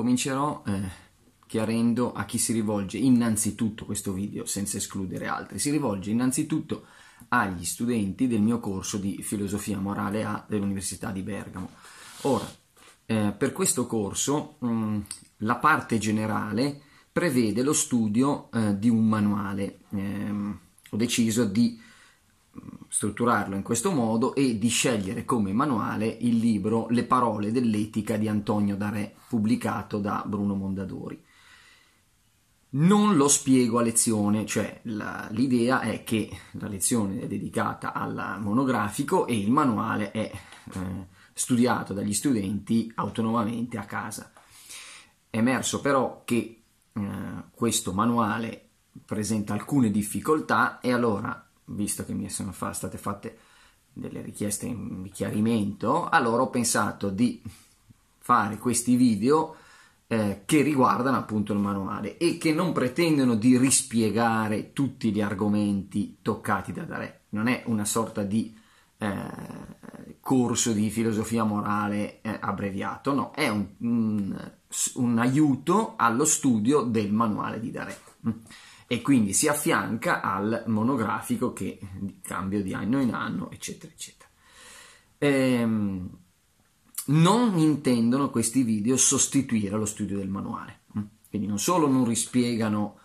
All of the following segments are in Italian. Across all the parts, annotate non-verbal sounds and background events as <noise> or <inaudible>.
Comincerò eh, chiarendo a chi si rivolge innanzitutto questo video, senza escludere altri. Si rivolge innanzitutto agli studenti del mio corso di filosofia morale A dell'Università di Bergamo. Ora, eh, per questo corso mh, mm, la parte generale prevede lo studio eh, di un manuale. Ehm, ho deciso di strutturarlo in questo modo e di scegliere come manuale il libro Le parole dell'etica di Antonio Darè, pubblicato da Bruno Mondadori. Non lo spiego a lezione, cioè la, l'idea è che la lezione è dedicata al monografico e il manuale è eh, studiato dagli studenti autonomamente a casa. È emerso però che eh, questo manuale presenta alcune difficoltà e allora visto che mi sono fa, state fatte delle richieste in chiarimento, allora ho pensato di fare questi video eh, che riguardano appunto il manuale e che non pretendono di rispiegare tutti gli argomenti toccati da Dare. Non è una sorta di eh, corso di filosofia morale eh, abbreviato, no, è un, un, un, aiuto allo studio del manuale di Dare e quindi si affianca al monografico che cambia di anno in anno, eccetera, eccetera. Ehm, non intendono questi video sostituire lo studio del manuale, mm. quindi non solo non rispiegano,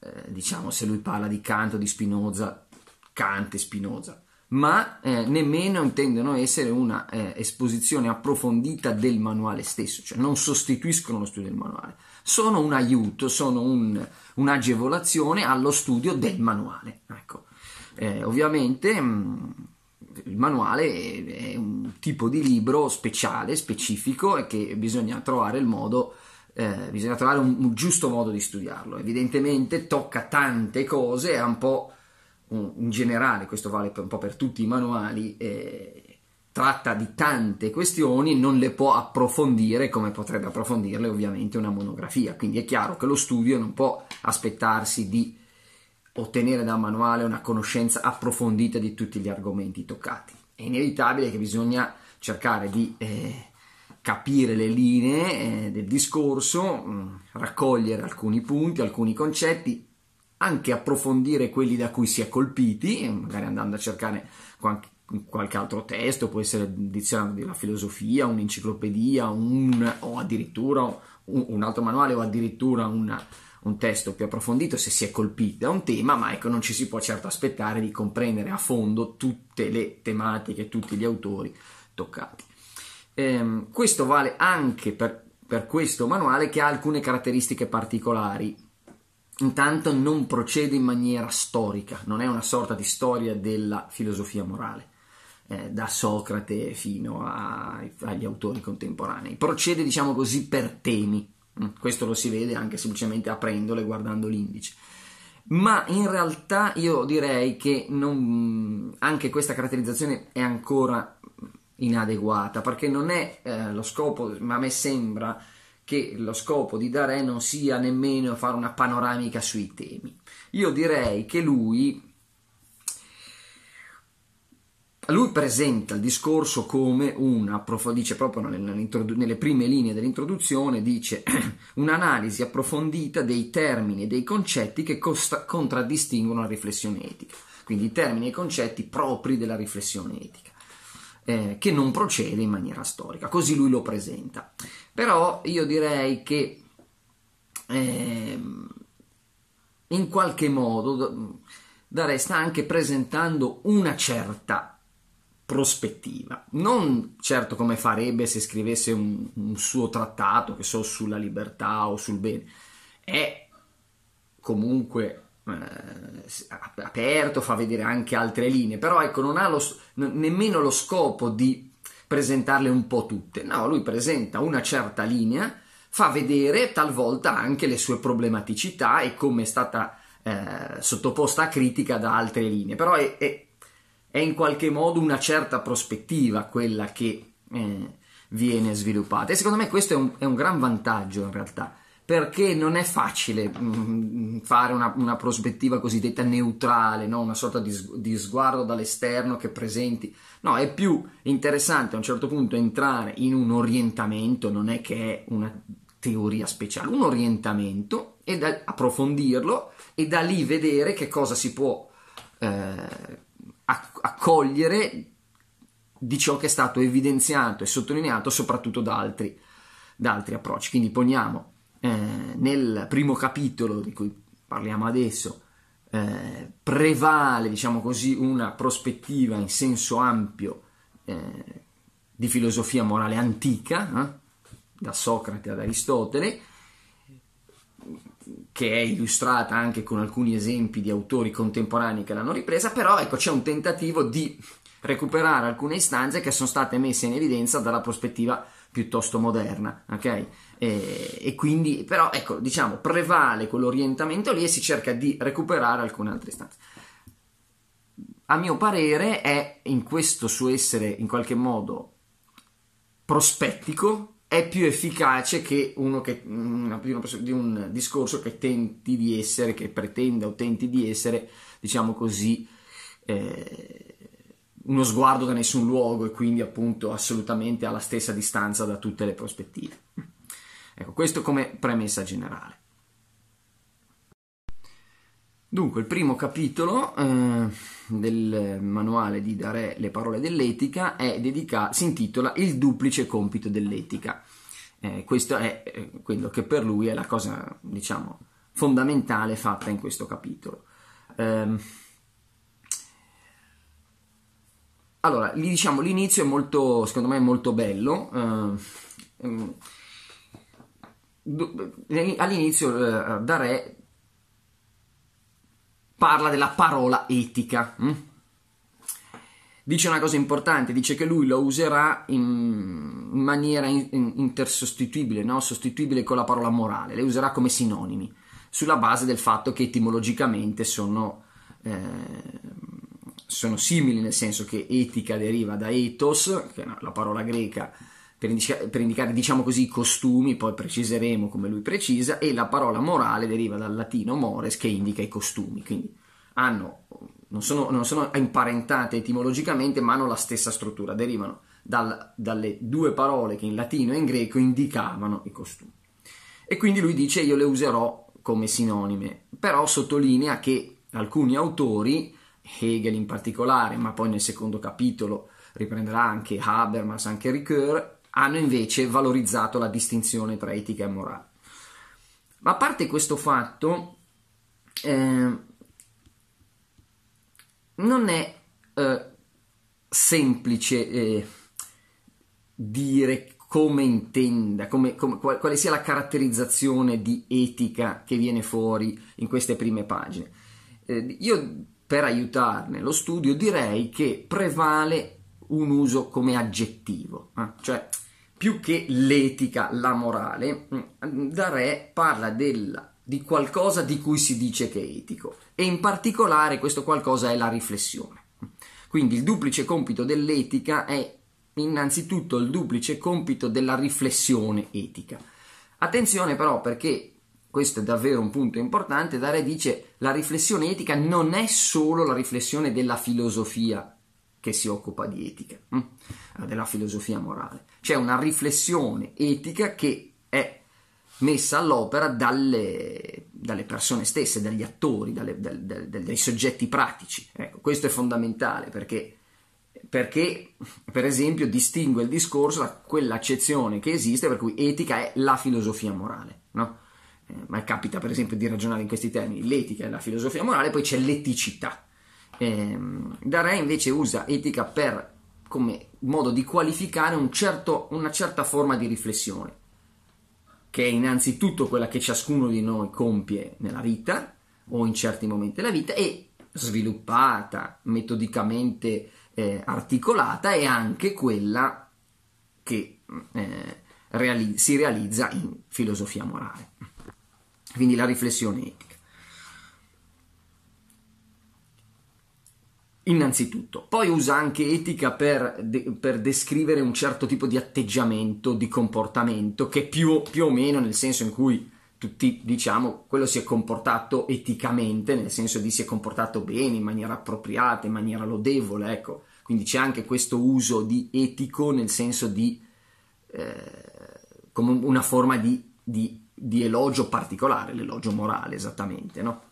eh, diciamo, se lui parla di canto di Spinoza, cante Spinoza, ma eh, nemmeno intendono essere una eh, esposizione approfondita del manuale stesso, cioè non sostituiscono lo studio del manuale sono un aiuto, sono un, un'agevolazione allo studio del manuale. Ecco. Eh, ovviamente mh, mm, il manuale è, è, un tipo di libro speciale, specifico e che bisogna trovare il modo, eh, bisogna trovare un, un, giusto modo di studiarlo. Evidentemente tocca tante cose, è un po' un, in generale, questo vale un po' per tutti i manuali. Eh, tratta di tante questioni, non le può approfondire come potrebbe approfondirle ovviamente una monografia. Quindi è chiaro che lo studio non può aspettarsi di ottenere da manuale una conoscenza approfondita di tutti gli argomenti toccati. È inevitabile che bisogna cercare di eh, capire le linee eh, del discorso, mh, mm, raccogliere alcuni punti, alcuni concetti, anche approfondire quelli da cui si è colpiti, magari andando a cercare qualche, qualche altro testo, può essere un dizionario della filosofia, un'enciclopedia un, o addirittura un, un, altro manuale o addirittura una, un testo più approfondito se si è colpito da un tema, ma ecco non ci si può certo aspettare di comprendere a fondo tutte le tematiche, tutti gli autori toccati. Ehm, questo vale anche per, per questo manuale che ha alcune caratteristiche particolari. Intanto non procede in maniera storica, non è una sorta di storia della filosofia morale eh, da Socrate fino a, agli autori contemporanei. Procede, diciamo così, per temi. Mm, questo lo si vede anche semplicemente aprendolo e guardando l'indice. Ma in realtà io direi che non, anche questa caratterizzazione è ancora inadeguata perché non è eh, lo scopo, ma a me sembra che lo scopo di Darè non sia nemmeno fare una panoramica sui temi. Io direi che lui lui presenta il discorso come una, dice proprio nelle prime linee dell'introduzione, dice <clears throat> un'analisi approfondita dei termini e dei concetti che costa, contraddistinguono la riflessione etica, quindi i termini e i concetti propri della riflessione etica, eh, che non procede in maniera storica, così lui lo presenta. Però io direi che eh, in qualche modo Dare sta anche presentando una certa prospettiva. Non certo come farebbe se scrivesse un, un suo trattato, che so, sulla libertà o sul bene. È comunque eh, aperto, fa vedere anche altre linee, però ecco, non ha lo, nemmeno lo scopo di presentarle un po' tutte. No, lui presenta una certa linea, fa vedere talvolta anche le sue problematicità e come è stata eh, sottoposta a critica da altre linee, però è, è è in qualche modo una certa prospettiva quella che eh, viene sviluppata. E secondo me questo è un, è un, gran vantaggio in realtà, perché non è facile mh, mm, fare una, una, prospettiva cosiddetta neutrale, no? una sorta di, di, sguardo dall'esterno che presenti. No, è più interessante a un certo punto entrare in un orientamento, non è che è una teoria speciale, un orientamento e da, approfondirlo e da lì vedere che cosa si può... Eh, accogliere di ciò che è stato evidenziato e sottolineato soprattutto da altri, da altri approcci. Quindi poniamo eh, nel primo capitolo di cui parliamo adesso, eh, prevale diciamo così, una prospettiva in senso ampio eh, di filosofia morale antica, eh, da Socrate ad Aristotele, che è illustrata anche con alcuni esempi di autori contemporanei che l'hanno ripresa, però ecco c'è un tentativo di recuperare alcune istanze che sono state messe in evidenza dalla prospettiva piuttosto moderna, ok? E, e, quindi, però, ecco, diciamo, prevale quell'orientamento lì e si cerca di recuperare alcune altre istanze. A mio parere è in questo suo essere in qualche modo prospettico, è più efficace che uno che, mm, una, di un discorso che tenti di essere, che pretenda o tenti di essere, diciamo così, eh, uno sguardo da nessun luogo e quindi appunto assolutamente alla stessa distanza da tutte le prospettive. Ecco, questo come premessa generale. Dunque, il primo capitolo eh, del manuale di Dare Le parole dell'etica dedica- si intitola Il duplice compito dell'etica. Eh, questo è eh, quello che per lui è la cosa, diciamo, fondamentale fatta in questo capitolo. Ehm, allora, diciamo, l'inizio è molto, secondo me, molto bello. Eh, ehm, all'inizio eh, Dare parla della parola etica. Hm? Dice una cosa importante, dice che lui lo userà in maniera in, in, intersostituibile, no? sostituibile con la parola morale, le userà come sinonimi, sulla base del fatto che etimologicamente sono, eh, sono simili, nel senso che etica deriva da ethos, che è la parola greca per, indica- per indicare, diciamo così, i costumi, poi preciseremo come lui precisa, e la parola morale deriva dal latino mores che indica i costumi, quindi hanno, non, sono, non sono imparentate etimologicamente ma hanno la stessa struttura, derivano dal, dalle due parole che in latino e in greco indicavano i costumi. E quindi lui dice io le userò come sinonime, però sottolinea che alcuni autori, Hegel in particolare, ma poi nel secondo capitolo riprenderà anche Habermas, anche Ricoeur, hanno invece valorizzato la distinzione tra etica e morale. Ma a parte questo fatto, eh, non è eh, semplice eh, dire come intenda, come, come, qual, quale sia la caratterizzazione di etica che viene fuori in queste prime pagine. Eh, io per aiutarne lo studio direi che prevale un uso come aggettivo, eh? cioè più che l'etica, la morale, mm, Darè parla della, di qualcosa di cui si dice che è etico e in particolare questo qualcosa è la riflessione. Quindi il duplice compito dell'etica è innanzitutto il duplice compito della riflessione etica. Attenzione però perché questo è davvero un punto importante, Dare dice che la riflessione etica non è solo la riflessione della filosofia che si occupa di etica, mm? eh, della filosofia morale. C'è una riflessione etica che è messa all'opera dalle, dalle persone stesse, dagli attori, dalle, dal, dal, dai soggetti pratici. Ecco, questo è fondamentale perché perché per esempio distingue il discorso da quell'accezione che esiste per cui etica è la filosofia morale, no? eh, ma capita per esempio di ragionare in questi termini, l'etica è la filosofia morale, poi c'è l'eticità, eh, Darè invece usa etica per, come modo di qualificare un certo, una certa forma di riflessione, che è innanzitutto quella che ciascuno di noi compie nella vita o in certi momenti della vita e sviluppata, metodicamente eh, articolata, è anche quella che mm, eh, reali- si realizza in filosofia morale. Quindi la riflessione etica. Innanzitutto, poi usa anche etica per, de- per, descrivere un certo tipo di atteggiamento, di comportamento, che più, più, o meno nel senso in cui tutti diciamo quello si è comportato eticamente, nel senso di si è comportato bene, in maniera appropriata, in maniera lodevole, ecco. Quindi c'è anche questo uso di etico nel senso di eh, come una forma di, di, di elogio particolare, l'elogio morale esattamente, no?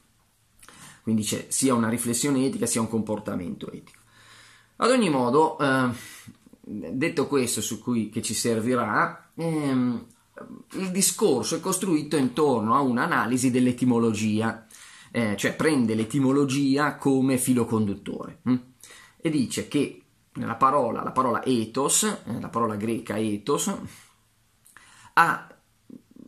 Quindi c'è sia una riflessione etica sia un comportamento etico. Ad ogni modo, eh, detto questo, su cui che ci servirà, ehm, il discorso è costruito intorno a un'analisi dell'etimologia, eh, cioè prende l'etimologia come filo conduttore hm? e dice che nella parola, la parola ethos, eh, la parola greca ethos, ha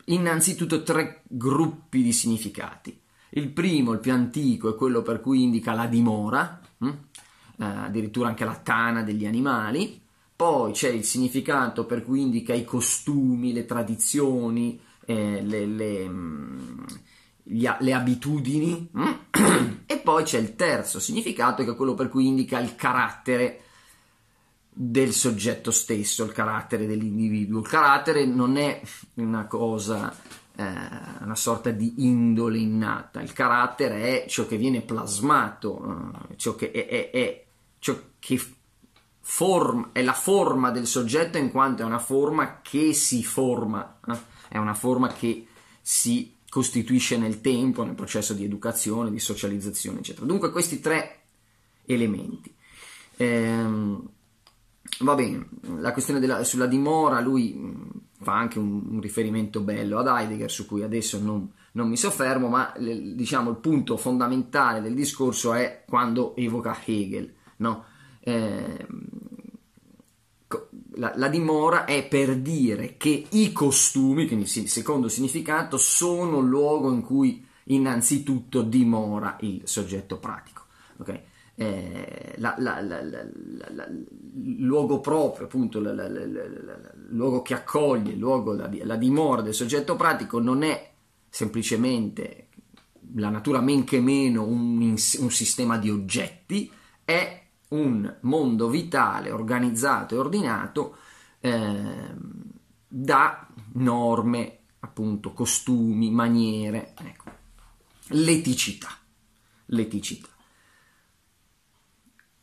innanzitutto tre gruppi di significati. Il primo, il più antico, è quello per cui indica la dimora, mm? eh, addirittura anche la tana degli animali. Poi c'è il significato per cui indica i costumi, le tradizioni, eh, le, le, mm, le, le, abitudini. Mm? <coughs> E poi c'è il terzo significato che è quello per cui indica il carattere del soggetto stesso, il carattere dell'individuo. Il carattere non è una cosa eh, una sorta di indole innata, il carattere è ciò che viene plasmato, eh, ciò che è, è, è, ciò che form, è la forma del soggetto in quanto è una forma che si forma, eh? è una forma che si costituisce nel tempo, nel processo di educazione, di socializzazione, eccetera. Dunque questi tre elementi. Ehm, va bene, la questione della, sulla dimora, lui mm, fa anche un, un, riferimento bello ad Heidegger su cui adesso non, non mi soffermo, ma le, diciamo il punto fondamentale del discorso è quando evoca Hegel, no? eh, la, la, dimora è per dire che i costumi, quindi il secondo significato, sono il luogo in cui innanzitutto dimora il soggetto pratico. Okay? eh, la, la, la, il luogo proprio, appunto, il luogo che accoglie, il luogo, la, dimora del soggetto pratico non è semplicemente la natura men che meno un, un sistema di oggetti, è un mondo vitale, organizzato e ordinato eh, da norme, appunto, costumi, maniere, ecco. l'eticità, l'eticità.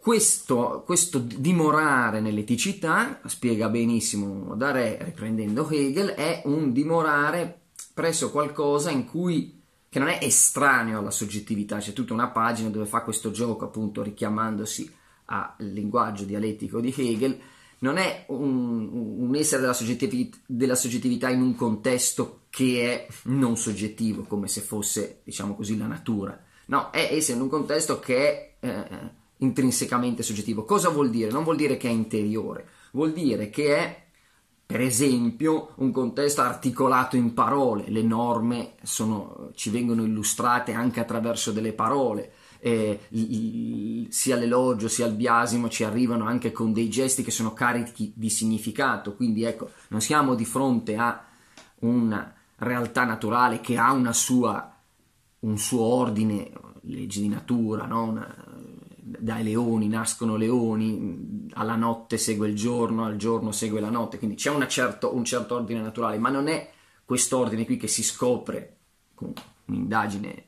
Questo, questo, dimorare nell'eticità, spiega benissimo da Re riprendendo Hegel, è un dimorare presso qualcosa in cui, che non è estraneo alla soggettività, c'è tutta una pagina dove fa questo gioco appunto richiamandosi al linguaggio dialettico di Hegel, non è un, un essere della, soggettivi, della soggettività in un contesto che è non soggettivo, come se fosse, diciamo così, la natura. No, è essere in un contesto che è... Eh, intrinsecamente soggettivo. Cosa vuol dire? Non vuol dire che è interiore, vuol dire che è, per esempio, un contesto articolato in parole. Le norme sono, ci vengono illustrate anche attraverso delle parole. Eh, sia l'elogio sia il biasimo ci arrivano anche con dei gesti che sono carichi di significato. Quindi ecco, non siamo di fronte a una realtà naturale che ha sua, un suo ordine, legge di natura, no? una, dai leoni nascono leoni, alla notte segue il giorno, al giorno segue la notte, quindi c'è certo, un certo ordine naturale, ma non è quest'ordine qui che si scopre con un'indagine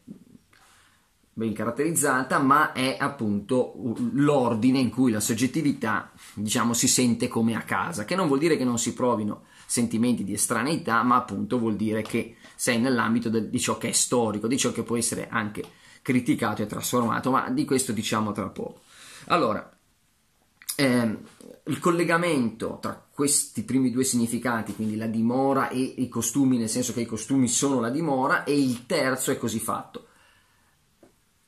ben caratterizzata, ma è appunto l'ordine in cui la soggettività, diciamo, si sente come a casa, che non vuol dire che non si provino sentimenti di estraneità, ma appunto vuol dire che sei nell'ambito di ciò che è storico, di ciò che può essere anche criticato e trasformato, ma di questo diciamo tra poco. Allora, ehm, il collegamento tra questi primi due significati, quindi la dimora e i costumi, nel senso che i costumi sono la dimora, e il terzo è così fatto.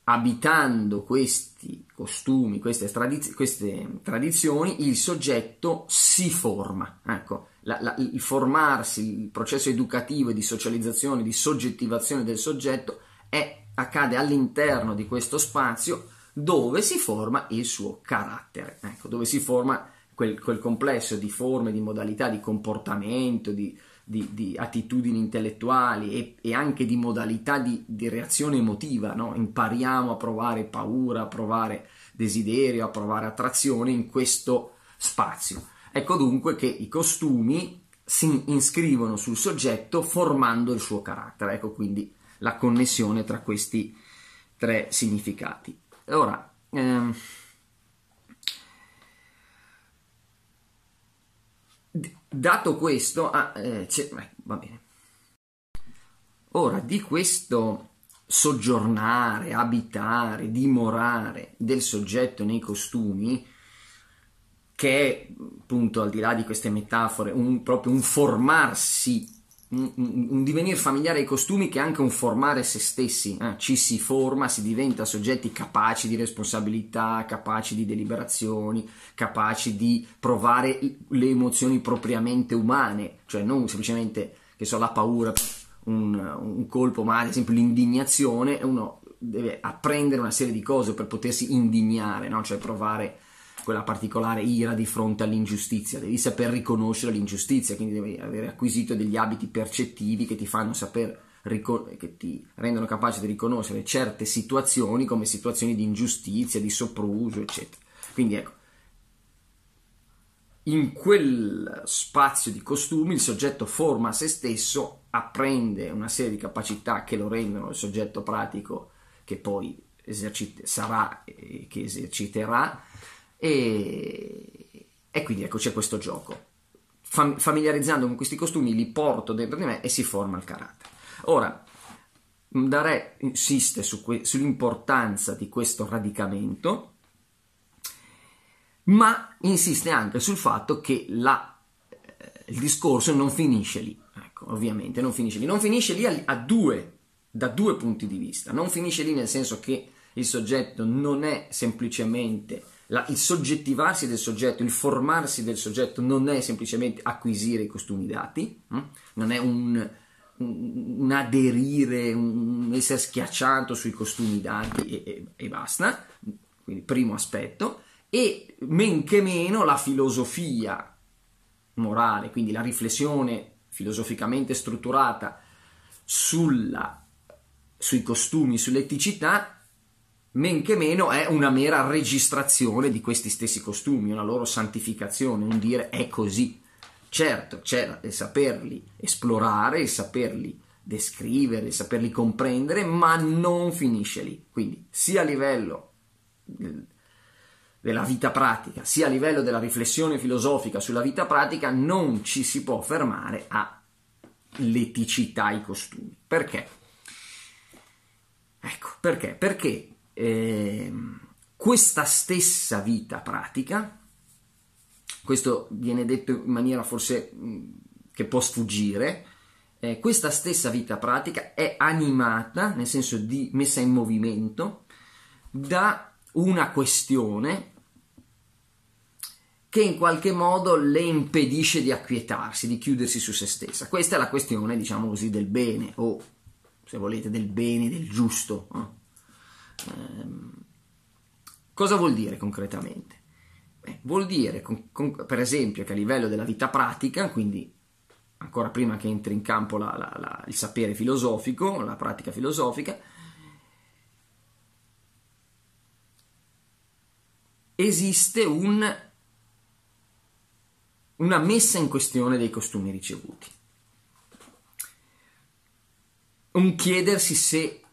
Abitando questi costumi, queste, tradiz- queste tradizioni, il soggetto si forma. Ecco, la, la, il formarsi, il processo educativo e di socializzazione, di soggettivazione del soggetto è accade all'interno di questo spazio dove si forma il suo carattere, ecco, dove si forma quel, quel complesso di forme, di modalità, di comportamento, di, di, di attitudini intellettuali e, e, anche di modalità di, di reazione emotiva, no? impariamo a provare paura, a provare desiderio, a provare attrazione in questo spazio. Ecco dunque che i costumi si iscrivono sul soggetto formando il suo carattere, ecco quindi la connessione tra questi tre significati. Ora, ehm, dato questo, ah, eh, va bene. Ora, di questo soggiornare, abitare, dimorare del soggetto nei costumi, che è appunto al di là di queste metafore, un, proprio un formarsi un, divenire familiare ai costumi che è anche un formare se stessi, eh? ci si forma, si diventa soggetti capaci di responsabilità, capaci di deliberazioni, capaci di provare le emozioni propriamente umane, cioè non semplicemente che so, la paura, un, un colpo, ma ad esempio l'indignazione, uno deve apprendere una serie di cose per potersi indignare, no? cioè provare quella particolare ira di fronte all'ingiustizia, devi saper riconoscere l'ingiustizia, quindi devi avere acquisito degli abiti percettivi che ti fanno saper che ti rendono capace di riconoscere certe situazioni come situazioni di ingiustizia, di sopruso, eccetera. Quindi ecco, in quel spazio di costumi il soggetto forma se stesso, apprende una serie di capacità che lo rendono il soggetto pratico che poi esercite, sarà e che eserciterà e, e quindi ecco c'è questo gioco. Fam- familiarizzando con questi costumi li porto dentro di me e si forma il carattere. Ora, Dare insiste su que- sull'importanza di questo radicamento, ma insiste anche sul fatto che la, eh, il discorso non finisce lì. Ecco, ovviamente non finisce lì. Non finisce lì a, a due, da due punti di vista. Non finisce lì nel senso che il soggetto non è semplicemente la, il soggettivarsi del soggetto, il formarsi del soggetto non è semplicemente acquisire i costumi dati, hm? non è un, un, un aderire, un, un essere schiacciato sui costumi dati e, e, e basta, quindi primo aspetto, e men che meno la filosofia morale, quindi la riflessione filosoficamente strutturata sulla, sui costumi, sull'eticità, men che meno è una mera registrazione di questi stessi costumi, una loro santificazione, un dire è così. Certo, c'era il eh, saperli esplorare, il saperli descrivere, il saperli comprendere, ma non finisce lì. Quindi, sia a livello della vita pratica, sia a livello della riflessione filosofica sulla vita pratica, non ci si può fermare all'eticità ai costumi. Perché? Ecco, perché? Perché eh, questa stessa vita pratica, questo viene detto in maniera forse mm, che può sfuggire, eh, questa stessa vita pratica è animata, nel senso di messa in movimento, da una questione che in qualche modo le impedisce di acquietarsi, di chiudersi su se stessa. Questa è la questione, diciamo così, del bene o, se volete, del bene, del giusto. Eh? Ehm, cosa vuol dire concretamente? Beh, vuol dire, con, con, per esempio, che a livello della vita pratica, quindi ancora prima che entri in campo la, la, la, il sapere filosofico, la pratica filosofica, esiste un, una messa in questione dei costumi ricevuti, un chiedersi se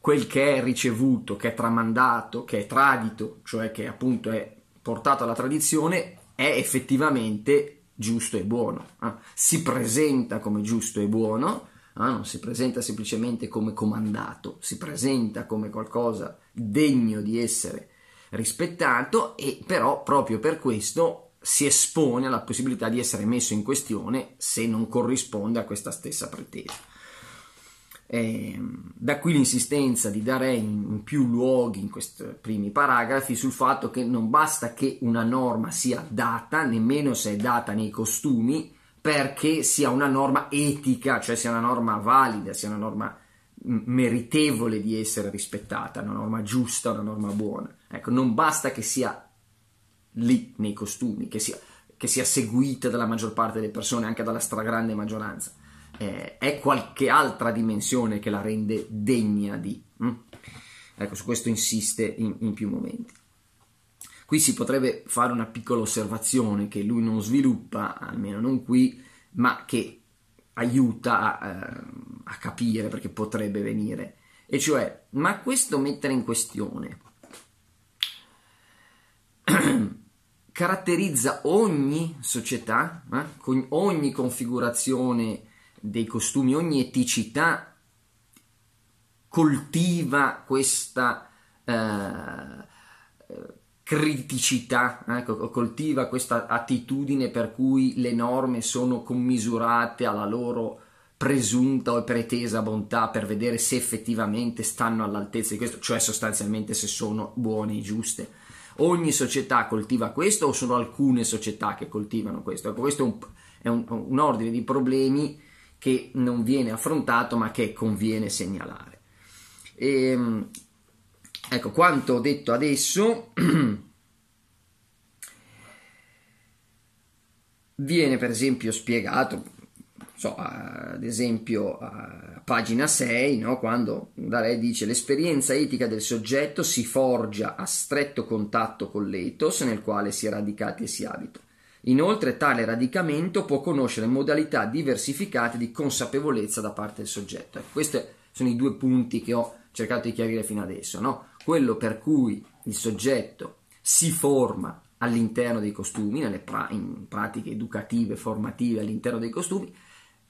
quel che è ricevuto, che è tramandato, che è tradito, cioè che appunto è portato alla tradizione, è effettivamente giusto e buono. Eh? Si presenta come giusto e buono, eh? non si presenta semplicemente come comandato, si presenta come qualcosa degno di essere rispettato e però proprio per questo si espone alla possibilità di essere messo in questione se non corrisponde a questa stessa pretesa. Eh, da qui l'insistenza di dare in più luoghi in questi primi paragrafi sul fatto che non basta che una norma sia data, nemmeno se è data nei costumi, perché sia una norma etica, cioè sia una norma valida, sia una norma meritevole di essere rispettata, una norma giusta, una norma buona. Ecco, non basta che sia lì nei costumi, che sia, che sia seguita dalla maggior parte delle persone, anche dalla stragrande maggioranza eh, è qualche altra dimensione che la rende degna di. Hm? Ecco, su questo insiste in, in più momenti. Qui si potrebbe fare una piccola osservazione che lui non sviluppa, almeno non qui, ma che aiuta a, eh, a, capire perché potrebbe venire. E cioè, ma questo mettere in questione <clears throat> caratterizza ogni società, eh? Con ogni configurazione dei costumi, ogni eticità coltiva questa eh, eh, criticità, ecco, coltiva questa attitudine per cui le norme sono commisurate alla loro presunta o pretesa bontà per vedere se effettivamente stanno all'altezza di questo, cioè sostanzialmente se sono buone e giuste. Ogni società coltiva questo o sono alcune società che coltivano questo? Ecco, questo è, un, è un, un ordine di problemi che non viene affrontato ma che conviene segnalare. E, ehm, ecco quanto ho detto adesso <clears throat> viene per esempio spiegato, so, ad esempio a pagina 6, no, quando Darei dice l'esperienza etica del soggetto si forgia a stretto contatto con l'etos nel quale si è radicati e si abita. Inoltre tale radicamento può conoscere modalità diversificate di consapevolezza da parte del soggetto. Ecco, questi sono i due punti che ho cercato di chiarire fino adesso. No? Quello per cui il soggetto si forma all'interno dei costumi, nelle pra- in pratiche educative, formative all'interno dei costumi,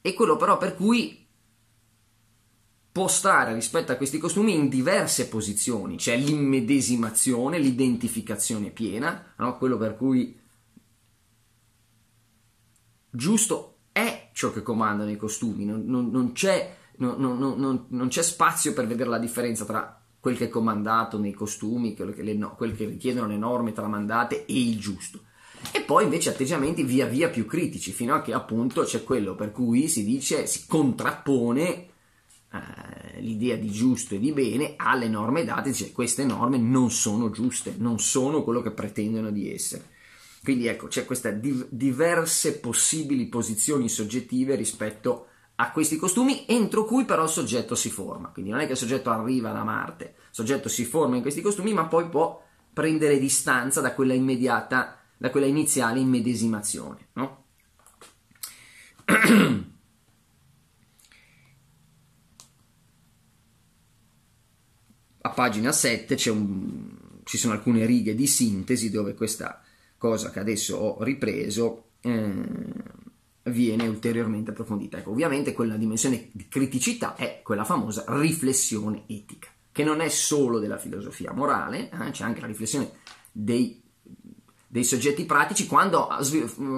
e quello però per cui può stare rispetto a questi costumi in diverse posizioni, cioè l'immedesimazione, l'identificazione piena, no? quello per cui giusto è ciò che comandano i costumi, non, non, non, c'è, non, c'è, spazio per vedere la differenza tra quel che è comandato nei costumi, quel che, le, no, quel che richiedono le norme tramandate e il giusto. E poi invece atteggiamenti via via più critici, fino a che appunto c'è quello per cui si dice, si contrappone Uh, l'idea di giusto e di bene alle norme date, cioè queste norme non sono giuste, non sono quello che pretendono di essere. Quindi ecco, c'è queste div- diverse possibili posizioni soggettive rispetto a questi costumi entro cui però il soggetto si forma. Quindi non è che il soggetto arriva da Marte, il soggetto si forma in questi costumi ma poi può prendere distanza da quella immediata, da quella iniziale immedesimazione, no? <clears throat> A pagina 7 un, ci sono alcune righe di sintesi dove questa cosa che adesso ho ripreso, eh, viene ulteriormente approfondita. Ecco, ovviamente quella dimensione di criticità è quella famosa riflessione etica, che non è solo della filosofia morale, eh, c'è anche la riflessione dei, dei soggetti pratici quando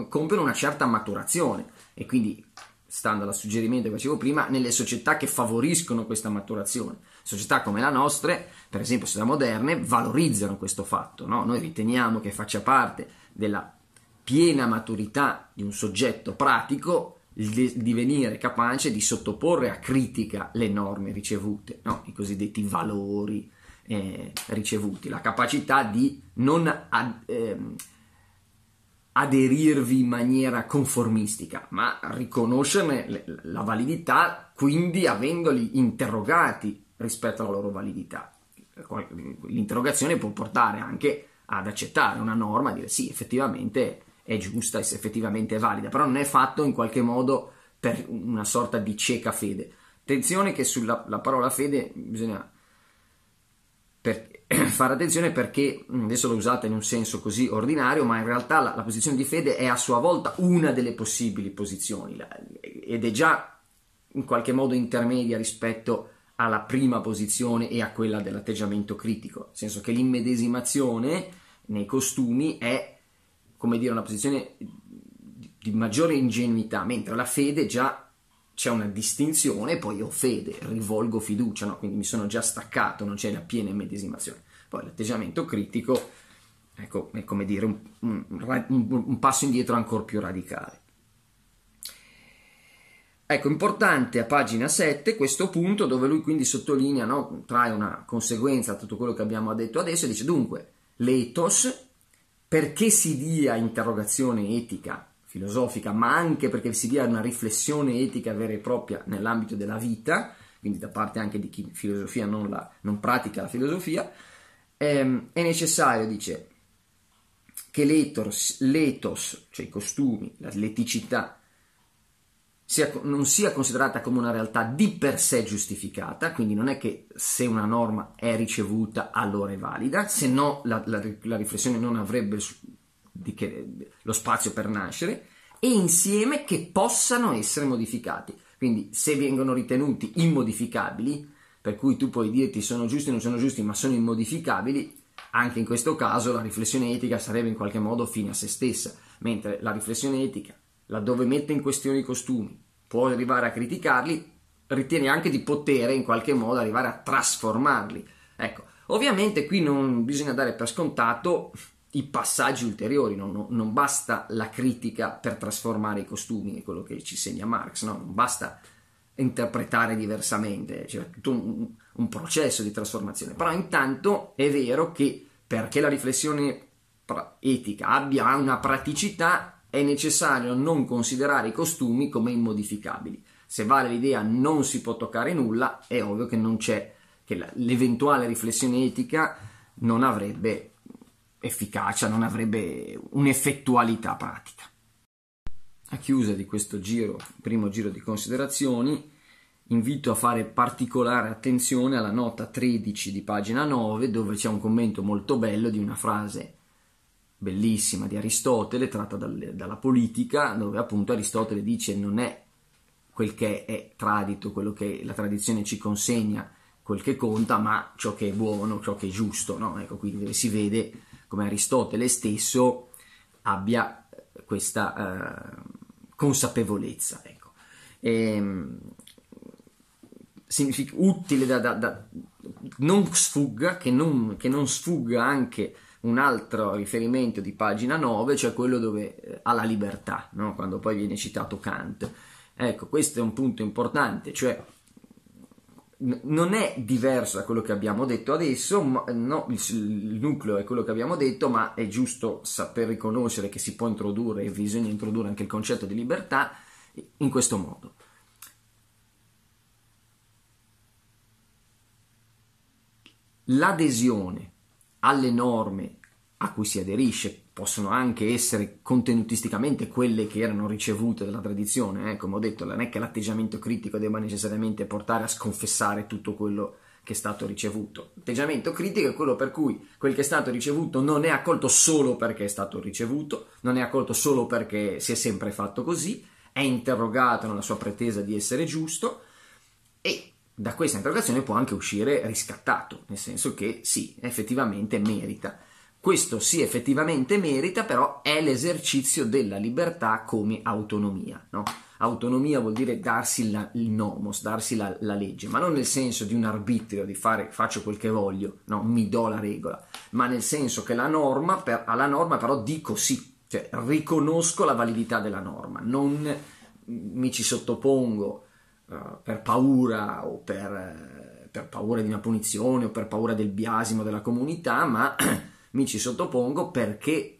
compiono una certa maturazione e quindi, stando al suggerimento che facevo prima, nelle società che favoriscono questa maturazione Società come la nostra, per esempio società moderne, valorizzano questo fatto. No? Noi riteniamo che faccia parte della piena maturità di un soggetto pratico il divenire capace di sottoporre a critica le norme ricevute, no? i cosiddetti valori eh, ricevuti, la capacità di non ad, ehm, aderirvi in maniera conformistica, ma riconoscerne la validità, quindi avendoli interrogati rispetto alla loro validità. L'interrogazione può portare anche ad accettare una norma dire sì, effettivamente è giusta, effettivamente è valida, però non è fatto in qualche modo per una sorta di cieca fede. Attenzione che sulla parola fede bisogna per, <clears throat> fare attenzione perché adesso l'ho usata in un senso così ordinario, ma in realtà la, la, posizione di fede è a sua volta una delle possibili posizioni ed è già in qualche modo intermedia rispetto a alla prima posizione e a quella dell'atteggiamento critico, nel senso che l'immedesimazione nei costumi è, come dire, una posizione di maggiore ingenuità, mentre la fede già c'è una distinzione, poi io fede, rivolgo fiducia, no? quindi mi sono già staccato, non c'è la piena immedesimazione. Poi l'atteggiamento critico, ecco, è come dire un, un, un passo indietro ancora più radicale. Ecco, importante a pagina 7 questo punto dove lui quindi sottolinea, no, trae una conseguenza a tutto quello che abbiamo detto adesso e dice dunque, l'etos, perché si dia interrogazione etica, filosofica, ma anche perché si dia una riflessione etica vera e propria nell'ambito della vita, quindi da parte anche di chi filosofia non, la, non pratica la filosofia, ehm, è necessario, dice, che l'etos, l'ethos cioè i costumi, l'eticità, sia, non sia considerata come una realtà di per sé giustificata, quindi non è che se una norma è ricevuta allora è valida, se no la, la, la riflessione non avrebbe che, lo spazio per nascere, e insieme che possano essere modificati. Quindi se vengono ritenuti immodificabili, per cui tu puoi dirti sono giusti o non sono giusti, ma sono immodificabili, anche in questo caso la riflessione etica sarebbe in qualche modo fine a se stessa, mentre la riflessione etica laddove mette in questione i costumi, può arrivare a criticarli, ritiene anche di potere in qualche modo arrivare a trasformarli. Ecco, ovviamente qui non bisogna dare per scontato i passaggi ulteriori, non, non basta la critica per trasformare i costumi, è quello che ci segna Marx, no? non basta interpretare diversamente, c'è tutto un, un processo di trasformazione, però intanto è vero che perché la riflessione etica abbia una praticità, è necessario non considerare i costumi come immodificabili. Se vale l'idea non si può toccare nulla, è ovvio che non c'è, che l'eventuale riflessione etica non avrebbe efficacia, non avrebbe un'effettualità pratica. A chiusa di questo giro, primo giro di considerazioni, invito a fare particolare attenzione alla nota 13 di pagina 9 dove c'è un commento molto bello di una frase bellissima di Aristotele, tratta dal, dalla politica, dove appunto Aristotele dice non è quel che è tradito, quello che la tradizione ci consegna, quel che conta, ma ciò che è buono, ciò che è giusto, no? Ecco, quindi si vede come Aristotele stesso abbia eh, questa eh, consapevolezza, ecco. E, ehm, utile da, da, da, non sfugga, che non, che non sfugga anche un altro riferimento di pagina 9, cioè quello dove eh, alla libertà, no? quando poi viene citato Kant. Ecco, questo è un punto importante, cioè non è diverso da quello che abbiamo detto adesso, ma, no, il, il, nucleo è quello che abbiamo detto, ma è giusto saper riconoscere che si può introdurre e bisogna introdurre anche il concetto di libertà in questo modo. L'adesione alle norme a cui si aderisce, possono anche essere contenutisticamente quelle che erano ricevute dalla tradizione, eh? come ho detto, non è che l'atteggiamento critico debba necessariamente portare a sconfessare tutto quello che è stato ricevuto. L'atteggiamento critico è quello per cui quel che è stato ricevuto non è accolto solo perché è stato ricevuto, non è accolto solo perché si è sempre fatto così, è interrogato nella sua pretesa di essere giusto e da questa interrogazione può anche uscire riscattato, nel senso che sì, effettivamente merita. Questo sì, effettivamente merita, però è l'esercizio della libertà come autonomia. No? Autonomia vuol dire darsi la, il nomos, darsi la, la, legge, ma non nel senso di un arbitrio, di fare faccio quel che voglio, no? mi do la regola, ma nel senso che la norma per, alla norma però dico sì, cioè riconosco la validità della norma, non mi ci sottopongo, eh, per paura o per, eh, per, paura di una punizione o per paura del biasimo della comunità, ma <clears throat> mi ci sottopongo perché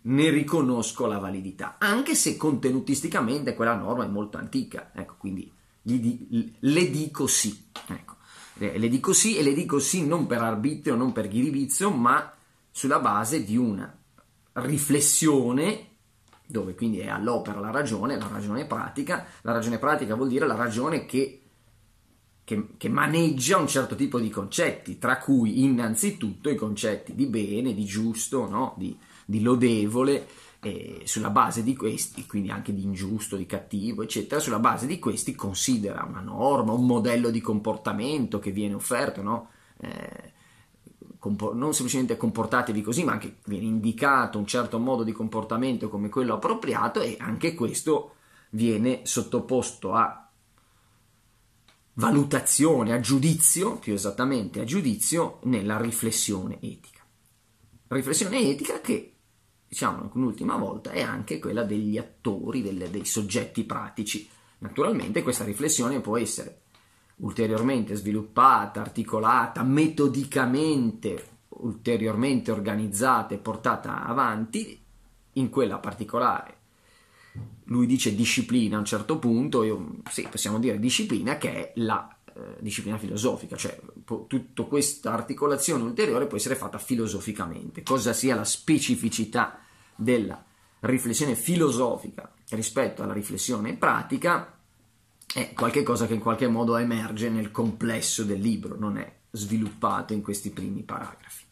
ne riconosco la validità, anche se contenutisticamente quella norma è molto antica, ecco, quindi di, le dico sì, ecco. Eh, le dico sì e le dico sì non per arbitrio, non per ghiribizio, ma sulla base di una riflessione dove quindi è all'opera la ragione, la ragione pratica. La ragione pratica vuol dire la ragione che, che, che, maneggia un certo tipo di concetti, tra cui innanzitutto i concetti di bene, di giusto, no? di, di, lodevole, eh, sulla base di questi, quindi anche di ingiusto, di cattivo, eccetera, sulla base di questi considera una norma, un modello di comportamento che viene offerto, no? eh, non semplicemente comportatevi così, ma anche viene indicato un certo modo di comportamento come quello appropriato e anche questo viene sottoposto a valutazione, a giudizio, più esattamente a giudizio, nella riflessione etica. Riflessione etica che, diciamo un'ultima volta, è anche quella degli attori, delle, dei soggetti pratici. Naturalmente questa riflessione può essere ulteriormente sviluppata, articolata, metodicamente ulteriormente organizzata e portata avanti, in quella particolare lui dice disciplina a un certo punto, io, sì, possiamo dire disciplina che è la eh, disciplina filosofica, cioè po- tutta questa articolazione ulteriore può essere fatta filosoficamente, cosa sia la specificità della riflessione filosofica rispetto alla riflessione pratica, è qualcosa che in qualche modo emerge nel complesso del libro, non è sviluppato in questi primi paragrafi.